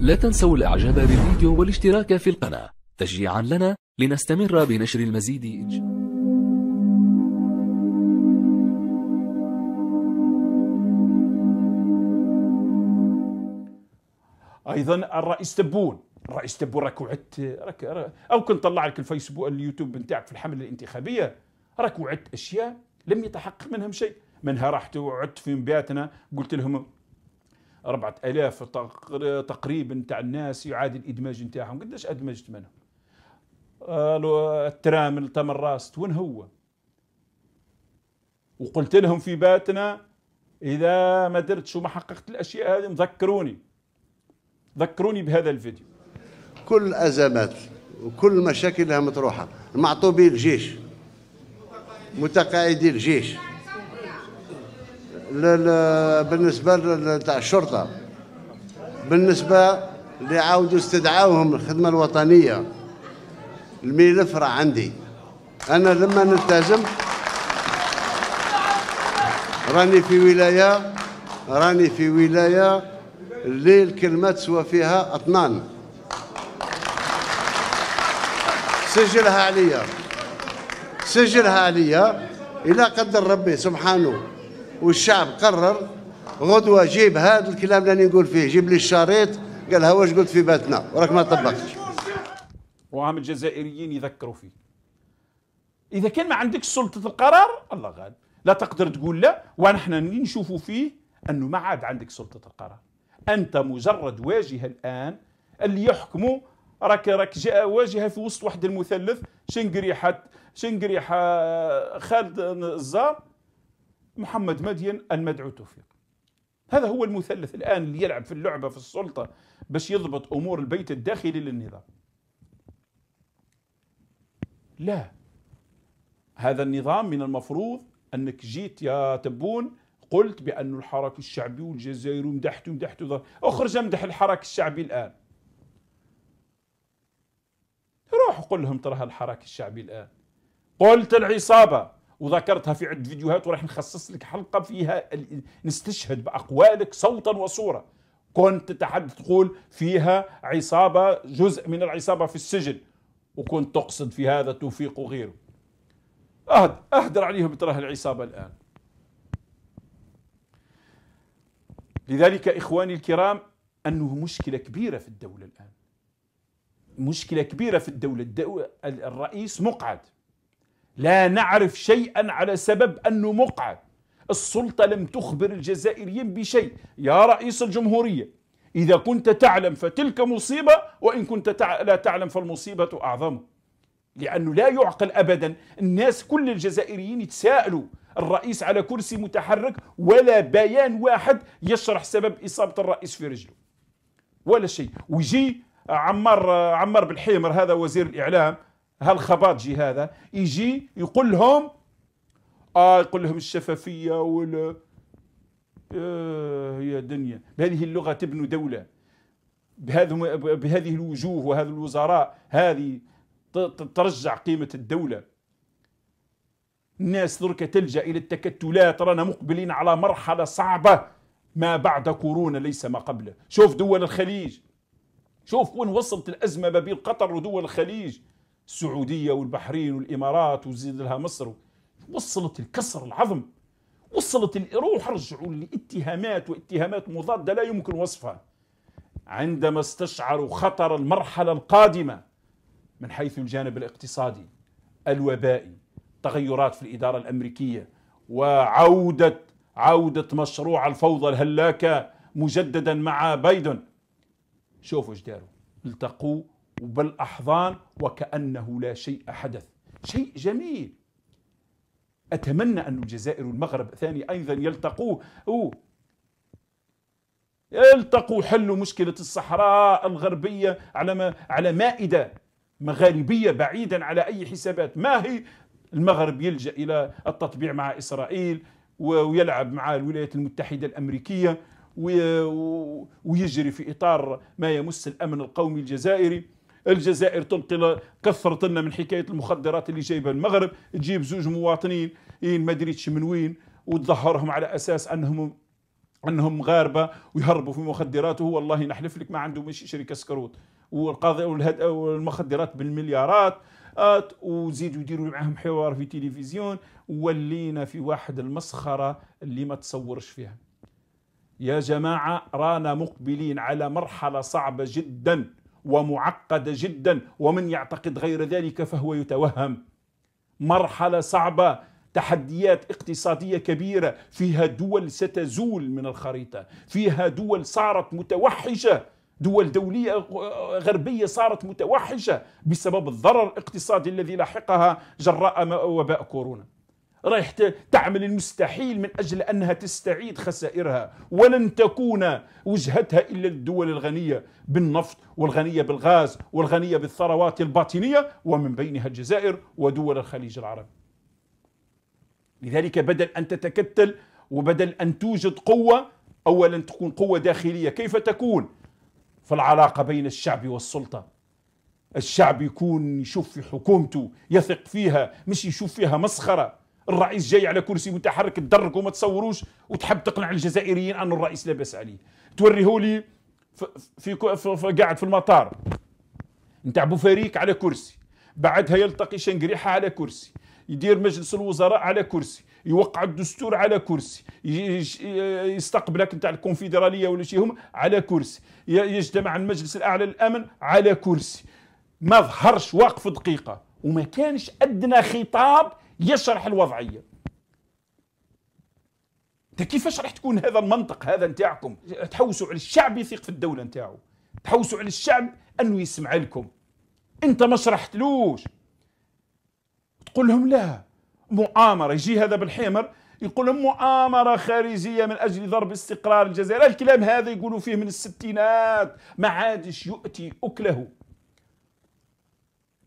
لا تنسوا الاعجاب بالفيديو والاشتراك في القناة تشجيعا لنا لنستمر بنشر المزيد ايضا الرئيس تبون الرئيس تبون راك وعدت راك او كنت طلع لك الفيسبوك اليوتيوب نتاعك في الحمله الانتخابيه راك وعدت اشياء لم يتحقق منهم شيء منها رحت وعدت في بياتنا قلت لهم 4000 تقريبا تاع الناس يعاد الادماج نتاعهم قداش ادمجت منهم آه، الترامل راست وين هو وقلت لهم في باتنا اذا ما درتش وما حققت الاشياء هذه ذكروني ذكروني بهذا الفيديو كل ازمات وكل مشاكلها متروحه مطروحه المعطوبين الجيش متقاعدي الجيش بالنسبه تاع الشرطه بالنسبه اللي عاودوا استدعاوهم الخدمه الوطنيه الملف راه عندي انا لما نلتزم راني في ولايه راني في ولايه اللي الكلمه تسوى فيها اطنان سجلها عليا سجلها عليا الى قدر ربي سبحانه والشعب قرر غدوه جيب هذا الكلام اللي نقول فيه جيب لي الشريط ها واش قلت في باتنا وراك ما طبقتش وهم الجزائريين يذكروا فيه اذا كان ما عندك سلطه القرار الله غالب لا تقدر تقول لا ونحن نشوفوا فيه انه ما عاد عندك سلطه القرار انت مجرد واجهه الان اللي يحكموا راك راك جاء واجهه في وسط واحد المثلث شنقريحه شنقريحه خالد الزار محمد مدين المدعو توفيق هذا هو المثلث الآن اللي يلعب في اللعبة في السلطة باش يضبط أمور البيت الداخلي للنظام لا هذا النظام من المفروض أنك جيت يا تبون قلت بأن الحراك الشعبي والجزائر ومدحت ومدحت اخرج امدح الحراك الشعبي الآن روح قل لهم ترى الحراك الشعبي الآن قلت العصابة وذكرتها في عدة فيديوهات وراح نخصص لك حلقة فيها نستشهد بأقوالك صوتا وصورة كنت تتحدث تقول فيها عصابة جزء من العصابة في السجن وكنت تقصد في هذا توفيق وغيره أهد أهدر عليهم تراه العصابة الآن لذلك إخواني الكرام أنه مشكلة كبيرة في الدولة الآن مشكلة كبيرة في الدولة الرئيس مقعد لا نعرف شيئا على سبب أنه مقعد السلطة لم تخبر الجزائريين بشيء يا رئيس الجمهورية إذا كنت تعلم فتلك مصيبة وإن كنت لا تعلم فالمصيبة أعظم لأنه لا يعقل أبدا الناس كل الجزائريين يتساءلوا الرئيس على كرسي متحرك ولا بيان واحد يشرح سبب إصابة الرئيس في رجله ولا شيء ويجي عمار عمار بالحيمر هذا وزير الإعلام هالخباطجي هذا يجي يقول لهم اه يقول لهم الشفافيه وال آه يا دنيا بهذه اللغه تبنوا دوله بهذه بهذه الوجوه وهذه الوزراء هذه ترجع قيمه الدوله الناس درك تلجا الى التكتلات رانا مقبلين على مرحله صعبه ما بعد كورونا ليس ما قبله شوف دول الخليج شوف وين وصلت الازمه ما بين قطر ودول الخليج السعوديه والبحرين والامارات وزيد لها مصر وصلت الكسر العظم وصلت روح رجعوا لاتهامات واتهامات مضاده لا يمكن وصفها عندما استشعروا خطر المرحله القادمه من حيث الجانب الاقتصادي الوبائي تغيرات في الاداره الامريكيه وعوده عوده مشروع الفوضى الهلاكه مجددا مع بايدن شوفوا ايش داروا التقوا وبالأحضان وكأنه لا شيء حدث شيء جميل أتمنى أن الجزائر والمغرب ثاني أيضا أو يلتقوا حلوا مشكلة الصحراء الغربية على ما على مائدة مغاربية بعيدا على أي حسابات ما هي المغرب يلجأ إلى التطبيع مع إسرائيل ويلعب مع الولايات المتحدة الأمريكية ويجري في إطار ما يمس الأمن القومي الجزائري الجزائر تنقل كثرت لنا من حكايه المخدرات اللي جايبها المغرب تجيب زوج مواطنين ما دريتش من وين وتظهرهم على اساس انهم انهم مغاربه ويهربوا في وهو والله نحلف لك ما عنده ماشي شركه سكروت والقاضي والمخدرات بالمليارات وزيدوا يديروا معاهم حوار في تلفزيون ولينا في واحد المسخره اللي ما تصورش فيها يا جماعه رانا مقبلين على مرحله صعبه جدا ومعقدة جدا ومن يعتقد غير ذلك فهو يتوهم مرحلة صعبة تحديات اقتصادية كبيرة فيها دول ستزول من الخريطة فيها دول صارت متوحشة دول دولية غربية صارت متوحشة بسبب الضرر الاقتصادي الذي لاحقها جراء وباء كورونا رايح تعمل المستحيل من أجل أنها تستعيد خسائرها ولن تكون وجهتها إلا الدول الغنية بالنفط والغنية بالغاز والغنية بالثروات الباطنية ومن بينها الجزائر ودول الخليج العربي لذلك بدل أن تتكتل وبدل أن توجد قوة أولا تكون قوة داخلية كيف تكون؟ في العلاقة بين الشعب والسلطة الشعب يكون يشوف في حكومته يثق فيها مش يشوف فيها مسخرة الرئيس جاي على كرسي متحرك تدرك وما تصوروش وتحب تقنع الجزائريين أن الرئيس لا بأس عليه توريهولي في قاعد في المطار نتاع بوفريك على كرسي بعدها يلتقي شنقريحة على كرسي يدير مجلس الوزراء على كرسي يوقع الدستور على كرسي يستقبلك نتاع الكونفدراليه ولا شي هم على كرسي يجتمع المجلس الاعلى للامن على كرسي ما ظهرش واقف دقيقه وما كانش ادنى خطاب يشرح الوضعيه انت كيفاش راح تكون هذا المنطق هذا نتاعكم تحوسوا على الشعب يثق في الدوله نتاعو تحوسوا على الشعب انه يسمع لكم انت ما شرحتلوش تقول لهم لا مؤامره يجي هذا بالحمر يقول لهم مؤامره خارجيه من اجل ضرب استقرار الجزائر الكلام هذا يقولوا فيه من الستينات ما عادش يؤتي اكله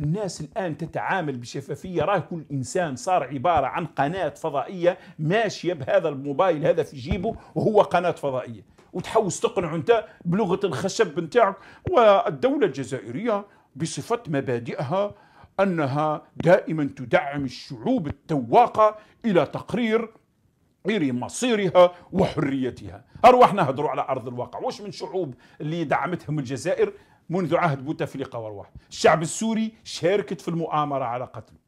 الناس الآن تتعامل بشفافية راه كل إنسان صار عبارة عن قناة فضائية ماشية بهذا الموبايل هذا في جيبه وهو قناة فضائية وتحوس تقنع أنت بلغة الخشب نتاعك والدولة الجزائرية بصفة مبادئها أنها دائما تدعم الشعوب التواقة إلى تقرير غير مصيرها وحريتها أرواحنا هدروا على أرض الواقع واش من شعوب اللي دعمتهم الجزائر منذ عهد بوتفليقة وارواح الشعب السوري شاركت في المؤامرة على قتله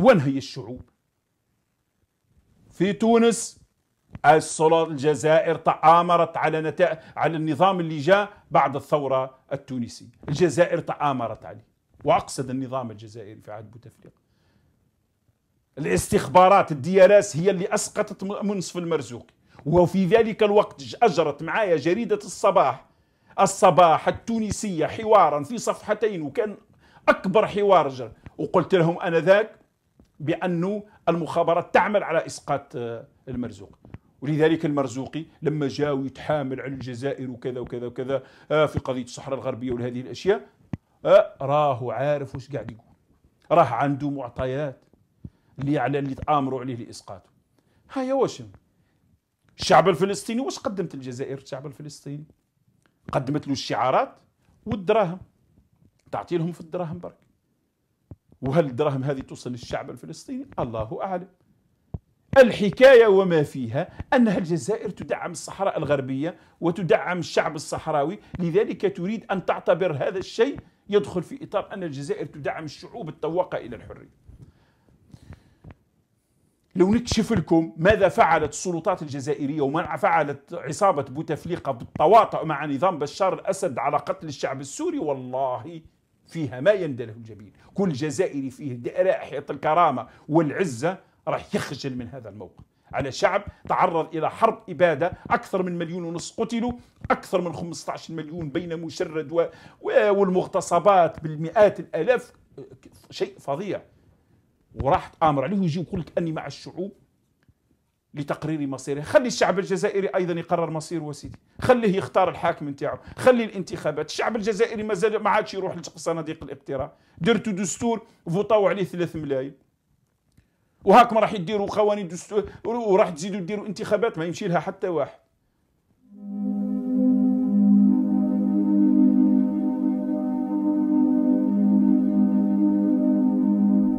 وين هي الشعوب في تونس السلطة الجزائر تآمرت على نتائج على النظام اللي جاء بعد الثورة التونسية الجزائر تآمرت عليه وأقصد النظام الجزائري في عهد بوتفليقة الاستخبارات الديالاس هي اللي أسقطت منصف المرزوقي وفي ذلك الوقت أجرت معايا جريدة الصباح الصباح التونسية حوارا في صفحتين وكان أكبر حوار جرى وقلت لهم أنذاك بأنه المخابرات تعمل على إسقاط آه، المرزوق ولذلك المرزوقي لما جاء يتحامل على الجزائر وكذا وكذا وكذا آه، في قضية الصحراء الغربية وهذه الأشياء آه، راه عارف واش قاعد يقول راه عنده معطيات اللي على اللي تآمروا عليه لإسقاطه هيا واش الشعب الفلسطيني واش قدمت الجزائر الشعب الفلسطيني قدمت له الشعارات والدراهم تعطي لهم في الدراهم برك وهل الدراهم هذه توصل للشعب الفلسطيني الله أعلم الحكاية وما فيها أنها الجزائر تدعم الصحراء الغربية وتدعم الشعب الصحراوي لذلك تريد أن تعتبر هذا الشيء يدخل في إطار أن الجزائر تدعم الشعوب التواقة إلى الحرية لو نكشف لكم ماذا فعلت السلطات الجزائرية وما فعلت عصابة بوتفليقة بالتواطؤ مع نظام بشار الأسد على قتل الشعب السوري والله فيها ما يندله الجبين كل جزائري فيه رائحة الكرامة والعزة راح يخجل من هذا الموقف على شعب تعرض إلى حرب إبادة أكثر من مليون ونص قتلوا أكثر من 15 مليون بين مشرد و... والمغتصبات بالمئات الآلاف شيء فظيع وراح تامر عليه ويجي ويقول لك اني مع الشعوب لتقرير مصيره خلي الشعب الجزائري ايضا يقرر مصيره سيدي خليه يختار الحاكم نتاعو خلي الانتخابات الشعب الجزائري مازال ما عادش يروح لصناديق الاقتراع درتوا دستور فوطاو عليه 3 ملايين وهاكم راح يديروا قوانين دستور وراح تزيدوا ديروا انتخابات ما يمشي لها حتى واحد